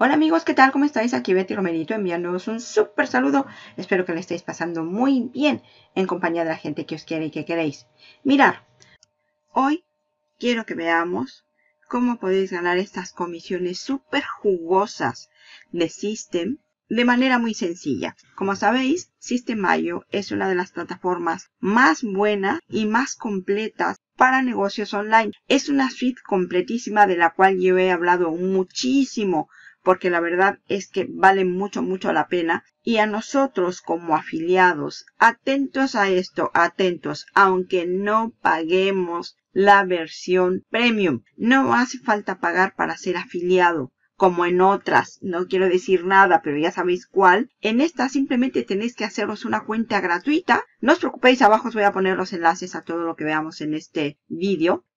Hola amigos, ¿qué tal? ¿Cómo estáis? Aquí Betty Romerito enviándoos un súper saludo. Espero que le estéis pasando muy bien en compañía de la gente que os quiere y que queréis. Mirar, hoy quiero que veamos cómo podéis ganar estas comisiones súper jugosas de System de manera muy sencilla. Como sabéis, System.io es una de las plataformas más buenas y más completas para negocios online. Es una suite completísima de la cual yo he hablado muchísimo porque la verdad es que vale mucho, mucho la pena. Y a nosotros como afiliados, atentos a esto, atentos, aunque no paguemos la versión premium. No hace falta pagar para ser afiliado como en otras, no quiero decir nada, pero ya sabéis cuál. En esta simplemente tenéis que haceros una cuenta gratuita. No os preocupéis, abajo os voy a poner los enlaces a todo lo que veamos en este vídeo.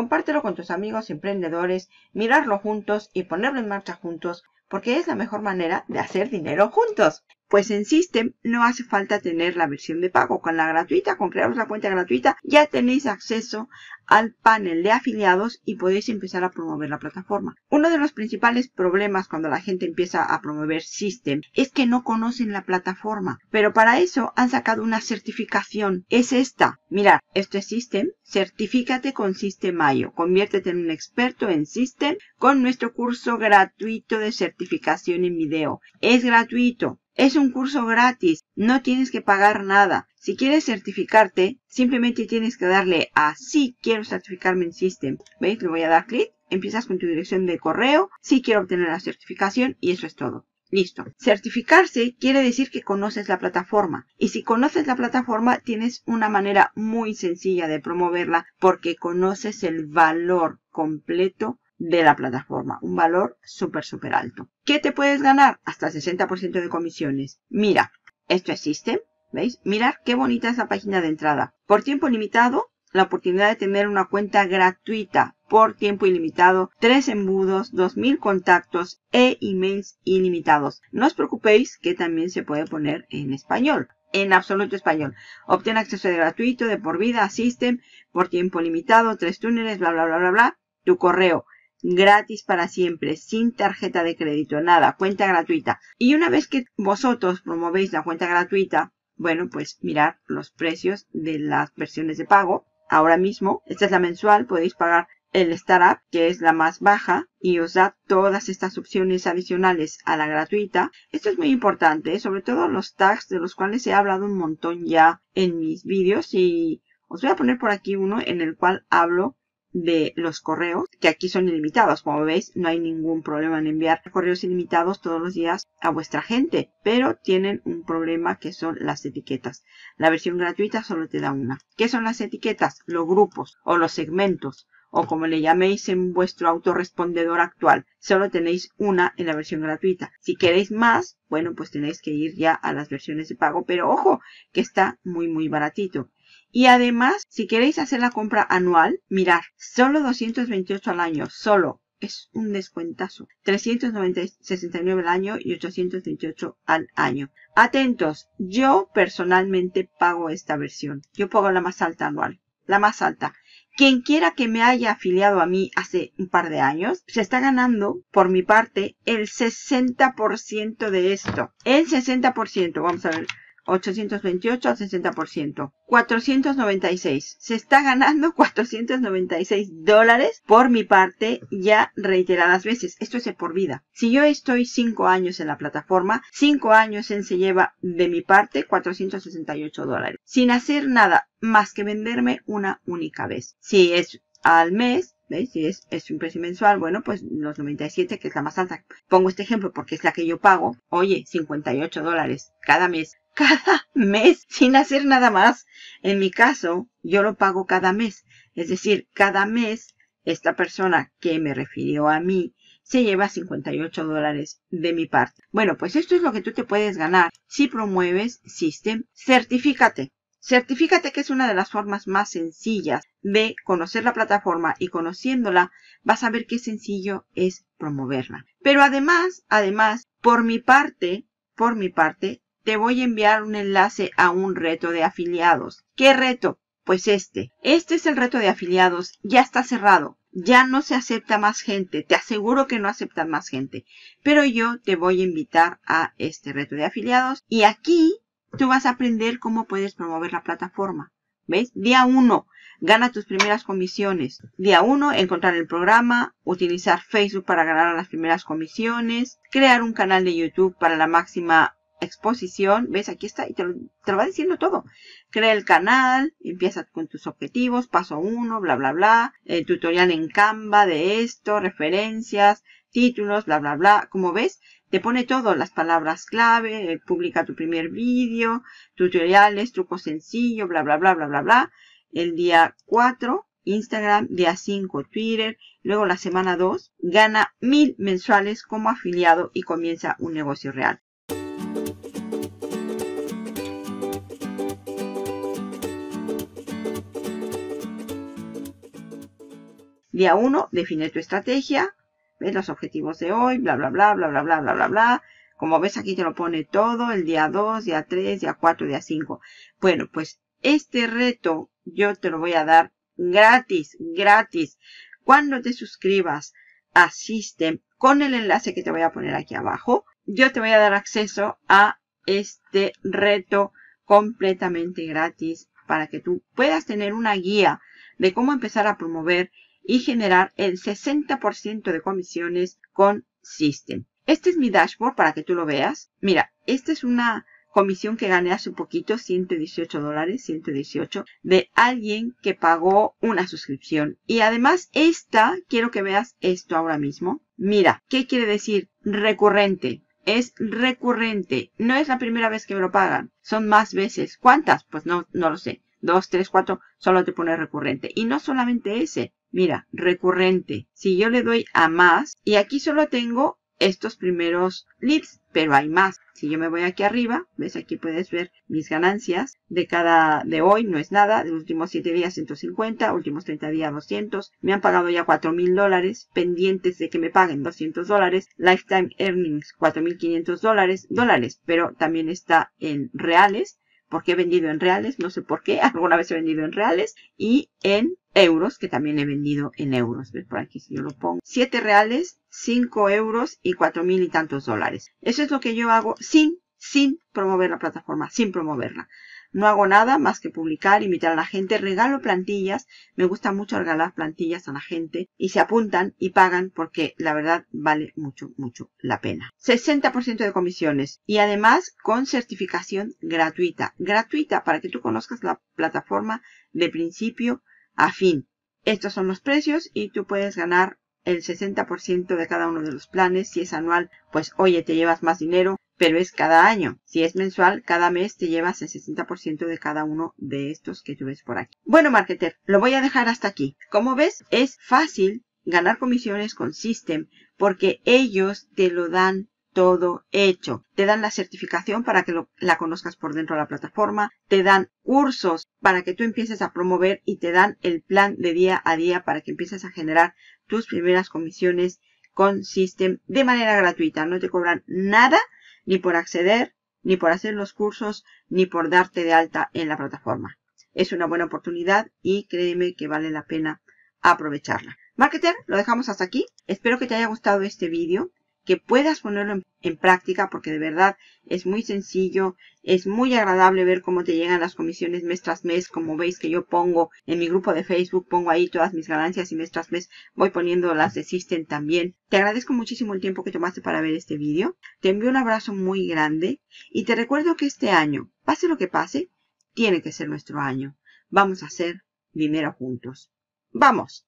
Compártelo con tus amigos emprendedores, mirarlo juntos y ponerlo en marcha juntos, porque es la mejor manera de hacer dinero juntos. Pues en System no hace falta tener la versión de pago. Con la gratuita, con crearos la cuenta gratuita, ya tenéis acceso al panel de afiliados y podéis empezar a promover la plataforma. Uno de los principales problemas cuando la gente empieza a promover System es que no conocen la plataforma, pero para eso han sacado una certificación. Es esta. Mirad, esto es System. Certifícate con System.io. Conviértete en un experto en System con nuestro curso gratuito de certificación en video. Es gratuito. Es un curso gratis, no tienes que pagar nada. Si quieres certificarte, simplemente tienes que darle a sí quiero certificarme en System. ¿Veis? Le voy a dar clic, empiezas con tu dirección de correo, sí quiero obtener la certificación y eso es todo. Listo. Certificarse quiere decir que conoces la plataforma. Y si conoces la plataforma, tienes una manera muy sencilla de promoverla porque conoces el valor completo de la plataforma. Un valor súper, súper alto. ¿Qué te puedes ganar? Hasta 60% de comisiones. Mira, esto existe. ¿Veis? Mirad qué bonita es la página de entrada. Por tiempo limitado, la oportunidad de tener una cuenta gratuita por tiempo ilimitado, tres embudos, Dos mil contactos e emails ilimitados. No os preocupéis que también se puede poner en español, en absoluto español. Obtén acceso de gratuito, de por vida, System. por tiempo limitado, tres túneles, bla, bla, bla, bla, bla. Tu correo gratis para siempre, sin tarjeta de crédito, nada, cuenta gratuita. Y una vez que vosotros promovéis la cuenta gratuita, bueno, pues mirad los precios de las versiones de pago. Ahora mismo, esta es la mensual, podéis pagar el Startup, que es la más baja, y os da todas estas opciones adicionales a la gratuita. Esto es muy importante, ¿eh? sobre todo los tags de los cuales he hablado un montón ya en mis vídeos y os voy a poner por aquí uno en el cual hablo de los correos, que aquí son ilimitados. Como veis, no hay ningún problema en enviar correos ilimitados todos los días a vuestra gente, pero tienen un problema que son las etiquetas. La versión gratuita solo te da una. ¿Qué son las etiquetas? Los grupos o los segmentos o como le llaméis en vuestro autorrespondedor actual. Solo tenéis una en la versión gratuita. Si queréis más, bueno, pues tenéis que ir ya a las versiones de pago. Pero ojo, que está muy, muy baratito. Y además, si queréis hacer la compra anual, mirar, solo 228 al año, solo. Es un descuentazo. 369 al año y 828 al año. Atentos, yo personalmente pago esta versión. Yo pago la más alta anual. La más alta. Quien quiera que me haya afiliado a mí hace un par de años, se está ganando, por mi parte, el 60% de esto. El 60%, vamos a ver. 828 al 60%. 496. Se está ganando 496 dólares por mi parte ya reiteradas veces. Esto es por vida. Si yo estoy 5 años en la plataforma, 5 años en se lleva de mi parte 468 dólares. Sin hacer nada más que venderme una única vez. Si es al mes, Si es, es, un precio mensual, bueno, pues los 97, que es la más alta. Pongo este ejemplo porque es la que yo pago. Oye, 58 dólares cada mes cada mes sin hacer nada más. En mi caso, yo lo pago cada mes. Es decir, cada mes esta persona que me refirió a mí se lleva 58 dólares de mi parte. Bueno, pues esto es lo que tú te puedes ganar si promueves System. Certifícate. Certifícate que es una de las formas más sencillas de conocer la plataforma y conociéndola vas a ver qué sencillo es promoverla. Pero además, además, por mi parte, por mi parte, te voy a enviar un enlace a un reto de afiliados. ¿Qué reto? Pues este. Este es el reto de afiliados. Ya está cerrado. Ya no se acepta más gente. Te aseguro que no aceptan más gente. Pero yo te voy a invitar a este reto de afiliados. Y aquí tú vas a aprender cómo puedes promover la plataforma. ¿Ves? Día 1. Gana tus primeras comisiones. Día 1. Encontrar el programa. Utilizar Facebook para ganar las primeras comisiones. Crear un canal de YouTube para la máxima exposición, ves, aquí está, y te lo, va diciendo todo. Crea el canal, empieza con tus objetivos, paso 1, bla, bla, bla, el tutorial en Canva de esto, referencias, títulos, bla, bla, bla. Como ves, te pone todo, las palabras clave, eh, publica tu primer vídeo, tutoriales, truco sencillo, bla, bla, bla, bla, bla, bla. El día 4, Instagram, día 5 Twitter, luego la semana 2 gana mil mensuales como afiliado y comienza un negocio real. Día 1, define tu estrategia, ves los objetivos de hoy, bla, bla, bla, bla, bla, bla, bla, bla, bla. Como ves aquí te lo pone todo, el día 2, día 3, día 4, día 5. Bueno, pues este reto yo te lo voy a dar gratis, gratis. Cuando te suscribas a System con el enlace que te voy a poner aquí abajo, yo te voy a dar acceso a este reto completamente gratis para que tú puedas tener una guía de cómo empezar a promover y generar el 60% de comisiones con System. Este es mi dashboard para que tú lo veas. Mira, esta es una comisión que gané hace un poquito, 118 dólares, 118, de alguien que pagó una suscripción. Y además esta, quiero que veas esto ahora mismo. Mira, ¿qué quiere decir recurrente? Es recurrente. No es la primera vez que me lo pagan. Son más veces. ¿Cuántas? Pues no, no lo sé. Dos, tres, cuatro. Solo te pone recurrente. Y no solamente ese. Mira, recurrente. Si yo le doy a más, y aquí solo tengo estos primeros leads, pero hay más. Si yo me voy aquí arriba, ves aquí puedes ver mis ganancias de cada, de hoy, no es nada, de los últimos 7 días 150, últimos 30 días 200, me han pagado ya 4 mil dólares, pendientes de que me paguen 200 dólares, lifetime earnings 4 mil 500 dólares, dólares, pero también está en reales, porque he vendido en reales, no sé por qué, alguna vez he vendido en reales y en euros, que también he vendido en euros. Ver Por aquí si yo lo pongo. 7 reales, 5 euros y cuatro mil y tantos dólares. Eso es lo que yo hago sin, sin promover la plataforma, sin promoverla. No hago nada más que publicar, invitar a la gente, regalo plantillas. Me gusta mucho regalar plantillas a la gente y se apuntan y pagan porque la verdad vale mucho, mucho la pena. 60% de comisiones y además con certificación gratuita. Gratuita para que tú conozcas la plataforma de principio a fin. Estos son los precios y tú puedes ganar el 60% de cada uno de los planes. Si es anual, pues oye, te llevas más dinero pero es cada año. Si es mensual, cada mes te llevas el 60% de cada uno de estos que tú ves por aquí. Bueno, marketer, lo voy a dejar hasta aquí. Como ves, es fácil ganar comisiones con System porque ellos te lo dan todo hecho. Te dan la certificación para que la conozcas por dentro de la plataforma, te dan cursos para que tú empieces a promover y te dan el plan de día a día para que empieces a generar tus primeras comisiones con System de manera gratuita. No te cobran nada ni por acceder, ni por hacer los cursos, ni por darte de alta en la plataforma. Es una buena oportunidad y créeme que vale la pena aprovecharla. Marketer, lo dejamos hasta aquí. Espero que te haya gustado este vídeo que puedas ponerlo en, práctica porque de verdad es muy sencillo, es muy agradable ver cómo te llegan las comisiones mes tras mes, como veis que yo pongo en mi grupo de Facebook, pongo ahí todas mis ganancias y mes tras mes voy poniendo las de System también. Te agradezco muchísimo el tiempo que tomaste para ver este vídeo, te envío un abrazo muy grande y te recuerdo que este año, pase lo que pase, tiene que ser nuestro año. Vamos a hacer dinero juntos. ¡Vamos!